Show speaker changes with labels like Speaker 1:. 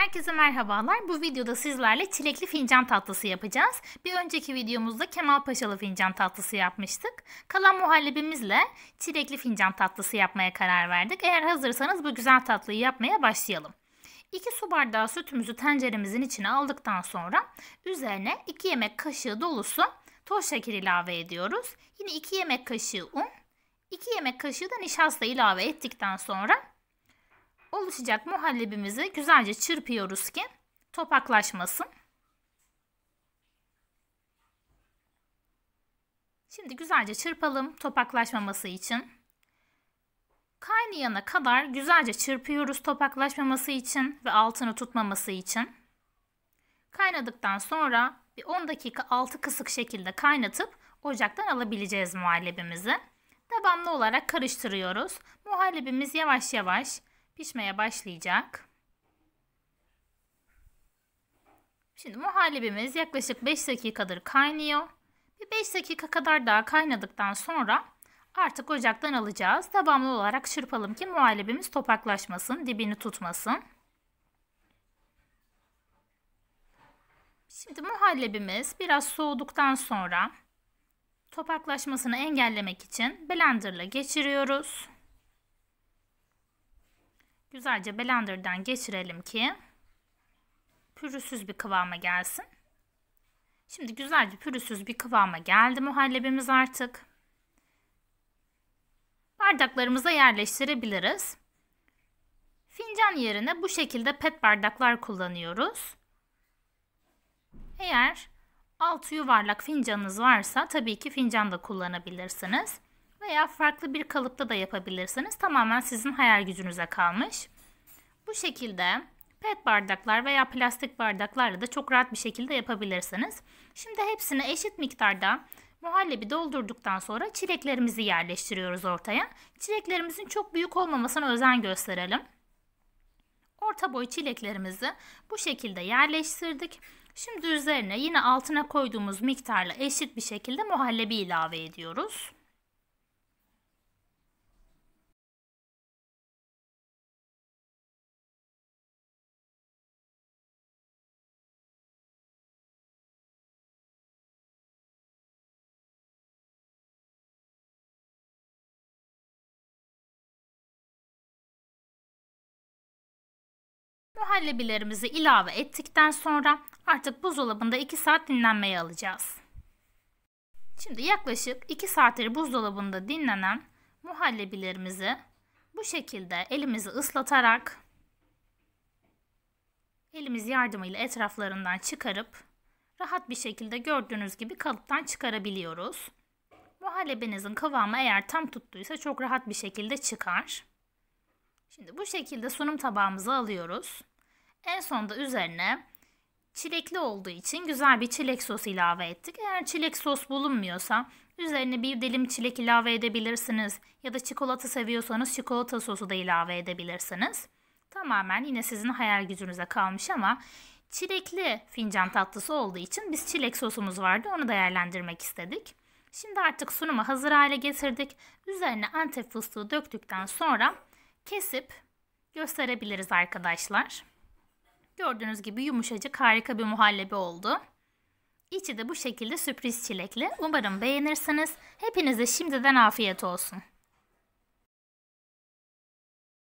Speaker 1: Herkese merhabalar. Bu videoda sizlerle çilekli fincan tatlısı yapacağız. Bir önceki videomuzda Kemal Paşalı fincan tatlısı yapmıştık. Kalan muhallebimizle çilekli fincan tatlısı yapmaya karar verdik. Eğer hazırsanız bu güzel tatlıyı yapmaya başlayalım. 2 su bardağı sütümüzü tenceremizin içine aldıktan sonra üzerine 2 yemek kaşığı dolusu toz şeker ilave ediyoruz. Yine 2 yemek kaşığı un, 2 yemek kaşığı da nişasta ilave ettikten sonra oluşacak muhallebimizi güzelce çırpıyoruz ki topaklaşmasın. Şimdi güzelce çırpalım topaklaşmaması için. Kaynayana kadar güzelce çırpıyoruz topaklaşmaması için ve altını tutmaması için. Kaynadıktan sonra bir 10 dakika altı kısık şekilde kaynatıp ocaktan alabileceğiz muhallebimizi. Devamlı olarak karıştırıyoruz. Muhallebimiz yavaş yavaş pişmeye başlayacak. Şimdi muhallebimiz yaklaşık 5 dakikadır kaynıyor. Bir 5 dakika kadar daha kaynadıktan sonra artık ocaktan alacağız. Devamlı olarak çırpalım ki muhallebimiz topaklaşmasın, dibini tutmasın. Şimdi muhallebimiz biraz soğuduktan sonra topaklaşmasını engellemek için blenderla geçiriyoruz. Güzelce blenderdan geçirelim ki pürüzsüz bir kıvama gelsin. Şimdi güzelce pürüzsüz bir kıvama geldi muhallebimiz artık. Bardaklarımıza yerleştirebiliriz. Fincan yerine bu şekilde pet bardaklar kullanıyoruz. Eğer altı yuvarlak fincanınız varsa tabii ki fincan da kullanabilirsiniz veya farklı bir kalıpta da yapabilirsiniz. Tamamen sizin hayal gücünüze kalmış. Bu şekilde pet bardaklar veya plastik bardaklarla da çok rahat bir şekilde yapabilirsiniz. Şimdi hepsini eşit miktarda muhallebi doldurduktan sonra çileklerimizi yerleştiriyoruz ortaya. Çileklerimizin çok büyük olmamasına özen gösterelim. Orta boy çileklerimizi bu şekilde yerleştirdik. Şimdi üzerine yine altına koyduğumuz miktarla eşit bir şekilde muhallebi ilave ediyoruz. muhallebilerimizi ilave ettikten sonra artık buzdolabında 2 saat dinlenmeye alacağız. Şimdi yaklaşık 2 saattir buzdolabında dinlenen muhallebilerimizi bu şekilde elimizi ıslatarak elimiz yardımıyla etraflarından çıkarıp rahat bir şekilde gördüğünüz gibi kalıptan çıkarabiliyoruz. Muhallebinizin kıvamı eğer tam tuttuysa çok rahat bir şekilde çıkar. Şimdi bu şekilde sunum tabağımıza alıyoruz. En sonunda üzerine çilekli olduğu için güzel bir çilek sosu ilave ettik. Eğer çilek sos bulunmuyorsa üzerine bir dilim çilek ilave edebilirsiniz. Ya da çikolata seviyorsanız çikolata sosu da ilave edebilirsiniz. Tamamen yine sizin hayal gücünüze kalmış ama çilekli fincan tatlısı olduğu için biz çilek sosumuz vardı onu değerlendirmek istedik. Şimdi artık sunumu hazır hale getirdik. Üzerine antep fıstığı döktükten sonra kesip gösterebiliriz arkadaşlar. Gördüğünüz gibi yumuşacık harika bir muhallebi oldu. İçi de bu şekilde sürpriz çilekli. Umarım beğenirsiniz. Hepinize şimdiden afiyet olsun.